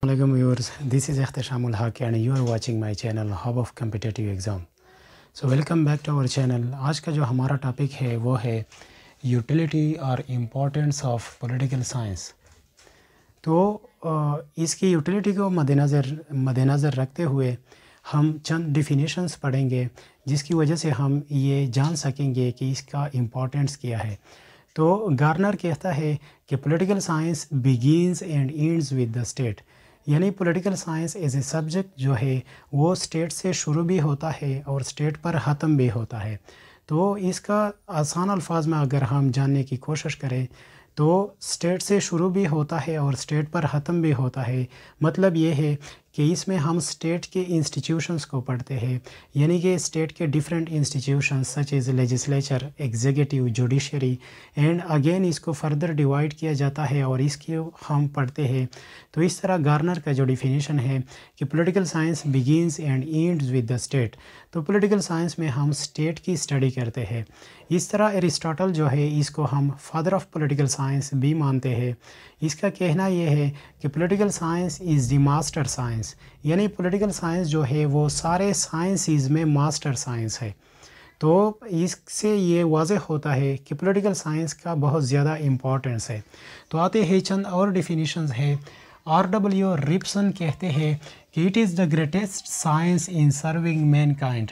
Assalamualaikum viewers, this is Ikhtishamul Haq and you are watching my channel Hub of Competitive Exam. So welcome back to our channel. आज का जो हमारा topic है वो है utility और इम्पोर्टेंस ऑफ पॉलिटिकल साइंस तो इसकी यूटिलिटी को मद्देनज़र मद्देनज़र रखते हुए हम चंद डिफिनेशंस पढ़ेंगे जिसकी वजह से हम ये जान सकेंगे कि इसका इम्पोर्टेंस क्या है तो गार्नर कहता है कि political science begins and ends with the state यानी political science as a subject जो है वो स्टेट से शुरू भी होता है और स्टेट पर ख़त्म भी होता है तो इसका आसान अल्फाज में अगर हम जानने की कोशिश करें तो स्टेट से शुरू भी होता है और स्टेट पर ख़त्म भी होता है मतलब ये है कि इसमें हम स्टेट के इंस्टीट्यूशंस को पढ़ते हैं यानी कि स्टेट के different institutions such is legislature executive judiciary and again इसको फर्दर डिवाइड किया जाता है और इसके हम पढ़ते हैं तो इस तरह गार्नर का जो डिफिनीशन है कि political science begins and ends with the state तो पोलिटिकल साइंस में हम स्टेट की स्टडी करते हैं इस तरह एरिस्टोटल जो है इसको हम फादर ऑफ पोलिटिकल साइंस भी मानते हैं इसका कहना यह है कि political science is the master science यानी पॉलिटिकल साइंस जो है वो सारे साइंसिस में मास्टर साइंस है तो इससे ये वाज होता है कि पॉलिटिकल साइंस का बहुत ज़्यादा इम्पोर्टेंस है तो आते हैं चंद और डिफिनीशंस है आर डब्ल्यू रिप्सन कहते हैं कि it is the greatest science in serving mankind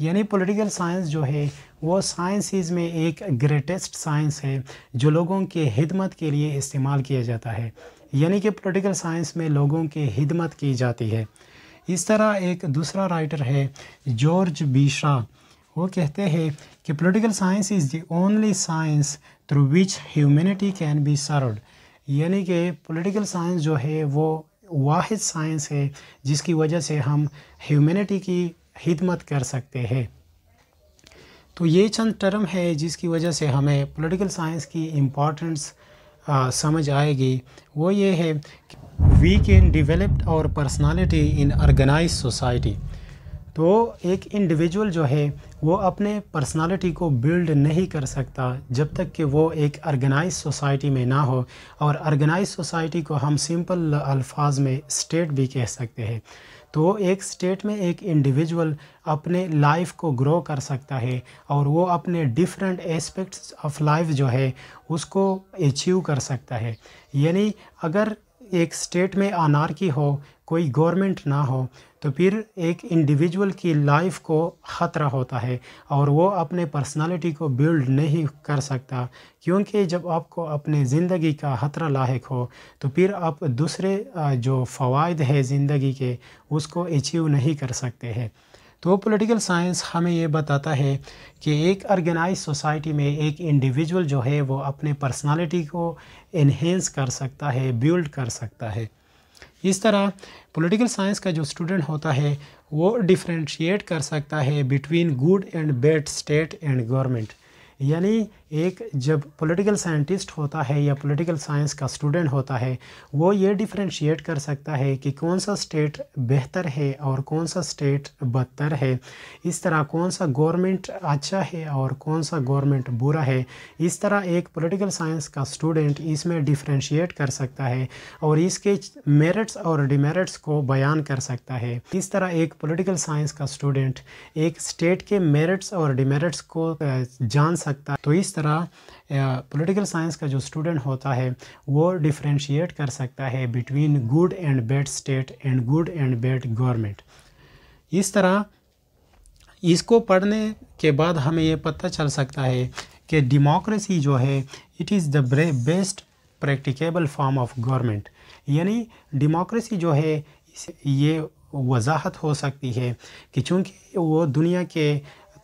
यानी पॉलिटिकल साइंस जो है वो साइंसिस में एक ग्रेटेस्ट साइंस है जो लोगों के हिदमत के लिए इस्तेमाल किया जाता है यानी कि पॉलिटिकल साइंस में लोगों की हिदमत की जाती है इस तरह एक दूसरा राइटर है जॉर्ज बीशा वो कहते हैं कि political science is the only science through which humanity can be served यानी कि पॉलिटिकल साइंस जो है वो वाद साइंस है जिसकी वजह से हम ह्यूमैनिटी की खिदमत कर सकते हैं तो ये चंद टर्म है जिसकी वजह से हमें पॉलिटिकल साइंस की इम्पोर्टेंस समझ आएगी वो ये है we can develop our personality in organise society तो एक इंडिविजुअल जो है वो अपने पर्सनालिटी को बिल्ड नहीं कर सकता जब तक कि वो एक ऑर्गेनाइज सोसाइटी में ना हो और ऑर्गेनाइज सोसाइटी को हम सिंपल अल्फाज में स्टेट भी कह सकते हैं तो एक स्टेट में एक इंडिविजुअल अपने लाइफ को ग्रो कर सकता है और वो अपने डिफरेंट एस्पेक्ट्स ऑफ लाइफ जो है उसको अचीव कर सकता है यानी अगर एक स्टेट में अनारकी हो कोई गवर्नमेंट ना हो तो फिर एक इंडिविजुअल की लाइफ को ख़तरा होता है और वो अपने पर्सनालिटी को बिल्ड नहीं कर सकता क्योंकि जब आपको अपने ज़िंदगी का ख़तरा लाक हो तो फिर आप दूसरे जो फ़वाद है ज़िंदगी के उसको अचीव नहीं कर सकते हैं तो पॉलिटिकल साइंस हमें ये बताता है कि एक ऑर्गेनाइज सोसाइटी में एक इंडिविजुअल जो है वो अपने पर्सनालिटी को इन्हेंस कर सकता है बिल्ड कर सकता है इस तरह पॉलिटिकल साइंस का जो स्टूडेंट होता है वो डिफ्रेंशिएट कर सकता है between good and bad state and government यानी एक जब पॉलिटिकल साइंटिस्ट होता है या पॉलिटिकल साइंस का स्टूडेंट होता है वो ये डिफ्रेंशिएट कर सकता है कि कौन सा स्टेट बेहतर है और कौन सा स्टेट बदतर है इस तरह कौन सा गवर्नमेंट अच्छा है और कौन सा गवर्नमेंट बुरा है इस तरह एक पॉलिटिकल साइंस का स्टूडेंट इसमें डिफ्रेंशिएट कर सकता है और इसके मेरिट्स और डिमेरिट्स को बयान कर सकता है इस तरह एक पोलिटिकल साइंस का स्टूडेंट एक स्टेट के मेरिट्स और डिमेरिट्स को जान सकता है तो इस तरह तरह पॉलिटिकल साइंस का जो स्टूडेंट होता है वो डिफ्रेंशिएट कर सकता है between good and bad state and good and bad government इस तरह इसको पढ़ने के बाद हमें ये पता चल सकता है कि डेमोक्रेसी जो है it is the best practicable form of government यानी डेमोक्रेसी जो है ये वजाहत हो सकती है कि चूँकि वो दुनिया के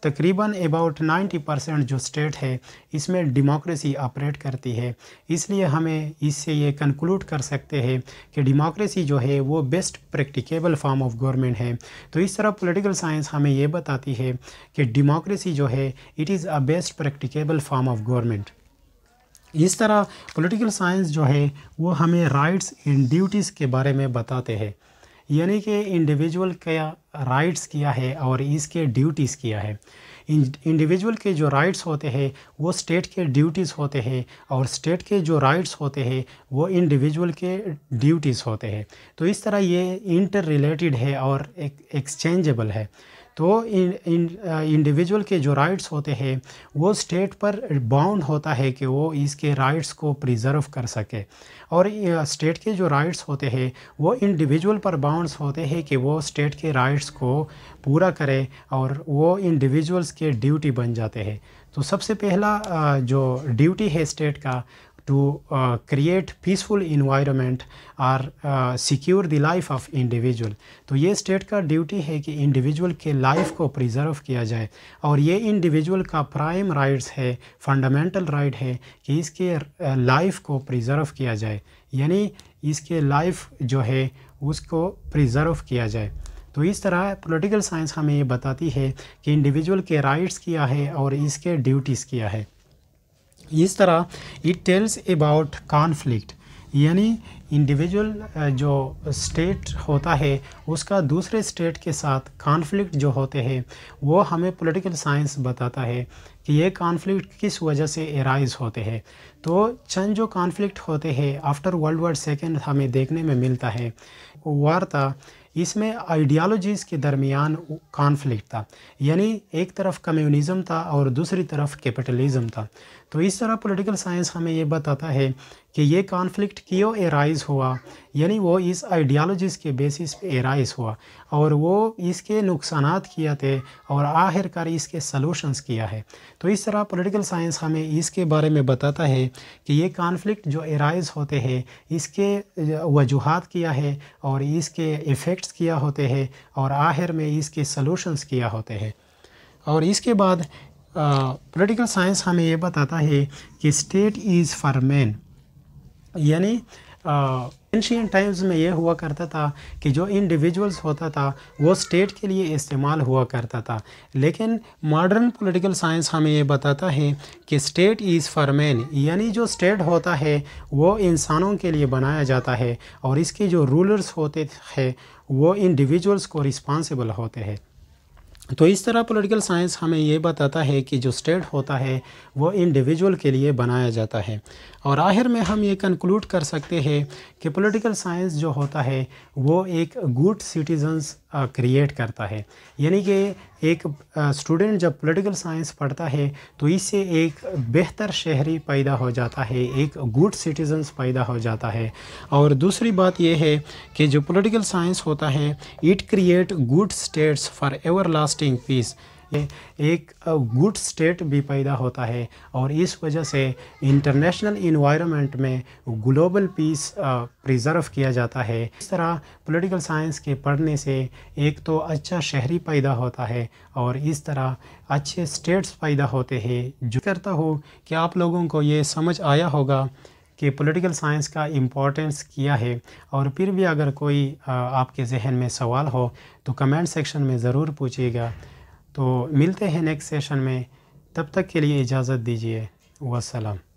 तकरीबन अबाउट 90 परसेंट जो स्टेट है इसमें डेमोक्रेसी ऑपरेट करती है इसलिए हमें इससे ये कंक्लूड कर सकते हैं कि डेमोक्रेसी जो है वो best practicable form of government है तो इस तरह पॉलिटिकल साइंस हमें ये बताती है कि डेमोक्रेसी जो है it is a best practicable form of government इस तरह पॉलिटिकल साइंस जो है वो हमें राइट्स एंड ड्यूटीज़ के बारे में बताते हैं यानी कि इंडिविजुअल क्या राइट्स किया है और इसके ड्यूटीज़ किया है इंडिविजुअल के जो राइट्स होते हैं वो स्टेट के ड्यूटीज़ होते हैं और स्टेट के जो राइट्स होते हैं वो इंडिविजुअल के ड्यूटीज़ होते हैं तो इस तरह ये इंटर रिलेटेड है और एक एक्सचेंजेबल है तो इन इंडिविजुअल के जो राइट्स होते हैं वो स्टेट पर बाउंड होता है कि वो इसके राइट्स को प्रिजर्व कर सके और स्टेट के जो राइट्स होते हैं वो इंडिविजुअल पर बाउंड्स होते हैं कि वो स्टेट के राइट्स को पूरा करे और वो इंडिविजुअल्स के ड्यूटी बन जाते हैं तो सबसे पहला जो ड्यूटी है स्टेट का to uh, create peaceful environment और secure uh, the life of individual. तो ये स्टेट का ड्यूटी है कि individual के लाइफ को प्रिजर्व किया जाए और ये individual का प्राइम राइट्स है फंडामेंटल राइट right है कि इसके लाइफ uh, को preserve किया जाए यानी इसके लाइफ जो है उसको प्रिजर्व किया जाए तो इस तरह पोलिटिकल साइंस हमें ये बताती है कि इंडिविजुअल के राइट्स किया है और इसके ड्यूटीज़ किया है इस तरह इट टेल्स अबाउट कॉन्फ्लिक्ट यानी इंडिविजुअल जो स्टेट होता है उसका दूसरे स्टेट के साथ कॉन्फ्लिक्ट जो होते हैं वो हमें पॉलिटिकल साइंस बताता है कि ये कॉन्फ्लिक्ट किस वजह से एराइज होते हैं तो चंद जो कॉन्फ्लिक्ट होते हैं आफ्टर वर्ल्ड वॉर सेकेंड हमें देखने में मिलता है वार्ता इसमें आइडियालॉजीज़ के दरमियान कॉन्फ्लिक्ट था यानी एक तरफ कम्युनिज्म था और दूसरी तरफ कैपिटलिज्म था तो इस तरह पॉलिटिकल साइंस हमें ये बताता है कि ये कॉन्फ्लिक्ट क्यों एराइज़ हुआ यानी वो इस आइडियालॉजीज़ के बेसिस पे एराइज़ हुआ और वो इसके नुकसान किया थे और आखिरकार इसके सलूशंस किया है तो इस तरह पॉलिटिकल साइंस हमें इसके बारे में बताता है कि ये कॉन्फ्लिक्ट जो एराइज़ होते हैं इसके वजूहत किया है और इसके इफ़ेक्ट प्रोजेक्ट्स किया होते हैं और आखिर में इसके सॉल्यूशंस किया होते हैं और इसके बाद पोलिटिकल साइंस हमें ये बताता है कि स्टेट इज़ फॉर मैन यानी एंशियन टाइम्स में यह हुआ करता था कि जो इंडिविजुअल्स होता था वो स्टेट के लिए इस्तेमाल हुआ करता था लेकिन मॉडर्न पॉलिटिकल साइंस हमें ये बताता है कि स्टेट इज़ फॉर मैन यानी जो स्टेट होता है वो इंसानों के लिए बनाया जाता है और इसके जो रूलर्स होते हैं वो इंडिविजुअल्स को रिस्पांसिबल होते हैं तो इस तरह पॉलिटिकल साइंस हमें ये बताता है कि जो स्टेट होता है वो इंडिविजुअल के लिए बनाया जाता है और आखिर में हम ये कंक्लूड कर सकते हैं कि पॉलिटिकल साइंस जो होता है वो एक गुड सिटीजन्स क्रिएट करता है यानी कि एक स्टूडेंट जब पॉलिटिकल साइंस पढ़ता है तो इससे एक बेहतर शहरी पैदा हो जाता है एक गुड सिटीजन्स पैदा हो जाता है और दूसरी बात यह है कि जो पॉलिटिकल साइंस होता है it create good states for ever last existing peace एक गुड स्टेट भी पैदा होता है और इस वजह से इंटरनेशनल इन्वायरमेंट में ग्लोबल पीस प्रिजर्व किया जाता है इस तरह पॉलिटिकल साइंस के पढ़ने से एक तो अच्छा शहरी पैदा होता है और इस तरह अच्छे स्टेट्स पैदा होते हैं जो करता हो कि आप लोगों को ये समझ आया होगा कि पॉलिटिकल साइंस का इम्पोर्टेंस किया है और फिर भी अगर कोई आपके जहन में सवाल हो तो कमेंट सेक्शन में ज़रूर पूछिएगा तो मिलते हैं नेक्स्ट सेशन में तब तक के लिए इजाज़त दीजिए वसलम